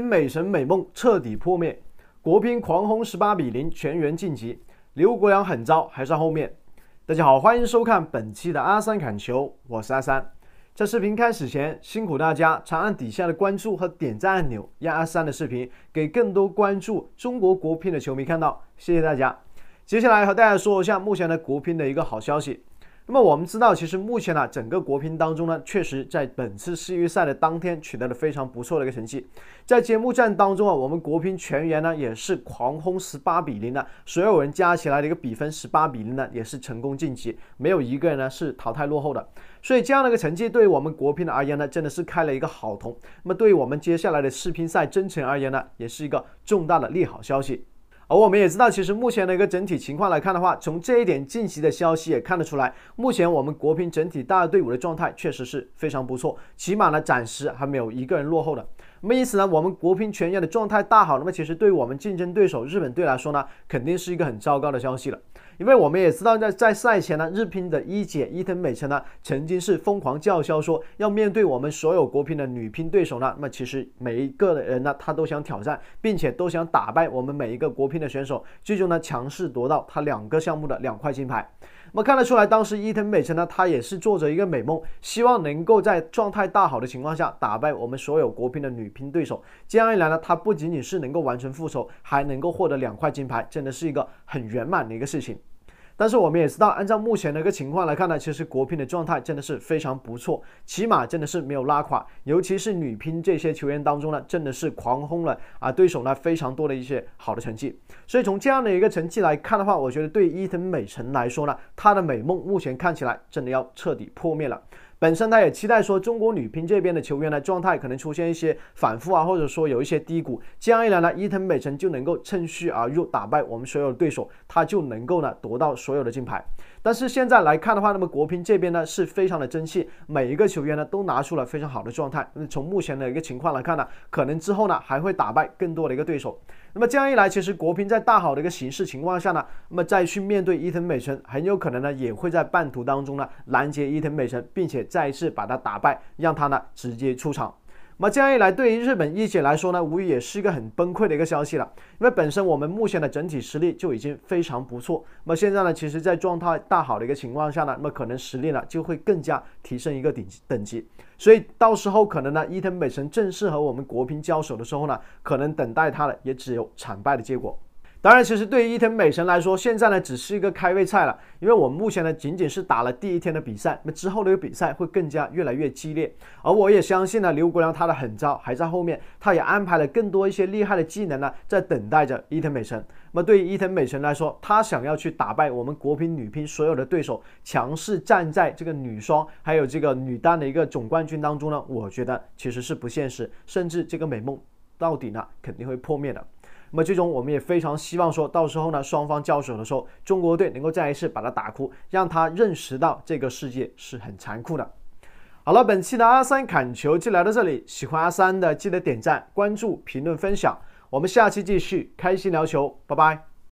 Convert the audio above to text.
美神美梦彻底破灭，国乒狂轰十八比零，全员晋级。刘国梁很糟，还在后面。大家好，欢迎收看本期的阿三砍球，我是阿三。在视频开始前，辛苦大家长按底下的关注和点赞按钮，让阿三的视频给更多关注中国国乒的球迷看到。谢谢大家。接下来和大家说一下目前的国乒的一个好消息。那么我们知道，其实目前呢，整个国乒当中呢，确实在本次世预赛的当天取得了非常不错的一个成绩。在揭幕战当中啊，我们国乒全员呢也是狂轰十八比零的，所有人加起来的一个比分十八比零呢，也是成功晋级，没有一个人呢是淘汰落后的。所以这样的一个成绩对于我们国乒而言呢，真的是开了一个好头。那么对于我们接下来的世乒赛征程而言呢，也是一个重大的利好消息。而我们也知道，其实目前的一个整体情况来看的话，从这一点近期的消息也看得出来，目前我们国乒整体大队伍的状态确实是非常不错，起码呢暂时还没有一个人落后的。那么因此呢，我们国乒全员的状态大好，那么其实对于我们竞争对手日本队来说呢，肯定是一个很糟糕的消息了。因为我们也知道，在在赛前呢，日乒的一姐伊藤美诚呢，曾经是疯狂叫嚣说要面对我们所有国乒的女乒对手呢。那么其实每一个人呢，他都想挑战，并且都想打败我们每一个国乒的选手，最终呢强势夺到他两个项目的两块金牌。我们看得出来，当时伊藤美诚呢，她也是做着一个美梦，希望能够在状态大好的情况下打败我们所有国乒的女乒对手。这样一来呢，她不仅仅是能够完成复仇，还能够获得两块金牌，真的是一个很圆满的一个事情。但是我们也知道，按照目前的一个情况来看呢，其实国乒的状态真的是非常不错，起码真的是没有拉垮。尤其是女乒这些球员当中呢，真的是狂轰了啊对手呢非常多的一些好的成绩。所以从这样的一个成绩来看的话，我觉得对伊藤美诚来说呢，她的美梦目前看起来真的要彻底破灭了。本身他也期待说，中国女乒这边的球员的状态可能出现一些反复啊，或者说有一些低谷，这样一来呢，伊藤美诚就能够趁虚而入，打败我们所有的对手，他就能够呢夺到所有的金牌。但是现在来看的话，那么国乒这边呢是非常的争气，每一个球员呢都拿出了非常好的状态。那从目前的一个情况来看呢，可能之后呢还会打败更多的一个对手。那么这样一来，其实国乒在大好的一个形势情况下呢，那么再去面对伊藤美诚，很有可能呢也会在半途当中呢拦截伊藤美诚，并且。再一次把他打败，让他呢直接出场。那么这样一来，对于日本一姐来说呢，无疑也是一个很崩溃的一个消息了。因为本身我们目前的整体实力就已经非常不错，那么现在呢，其实在状态大好的一个情况下呢，那么可能实力呢就会更加提升一个等等级。所以到时候可能呢，伊藤美诚正式和我们国乒交手的时候呢，可能等待他的也只有惨败的结果。当然，其实对于伊藤美诚来说，现在呢只是一个开胃菜了，因为我们目前呢仅仅是打了第一天的比赛，那之后的一个比赛会更加越来越激烈。而我也相信呢，刘国梁他的狠招还在后面，他也安排了更多一些厉害的技能呢，在等待着伊藤美诚。那么对于伊藤美诚来说，他想要去打败我们国乒女乒所有的对手，强势站在这个女双还有这个女单的一个总冠军当中呢，我觉得其实是不现实，甚至这个美梦到底呢肯定会破灭的。那么最终，我们也非常希望说，到时候呢，双方交手的时候，中国队能够再一次把他打哭，让他认识到这个世界是很残酷的。好了，本期的阿三砍球就聊到这里，喜欢阿三的记得点赞、关注、评论、分享，我们下期继续开心聊球，拜拜。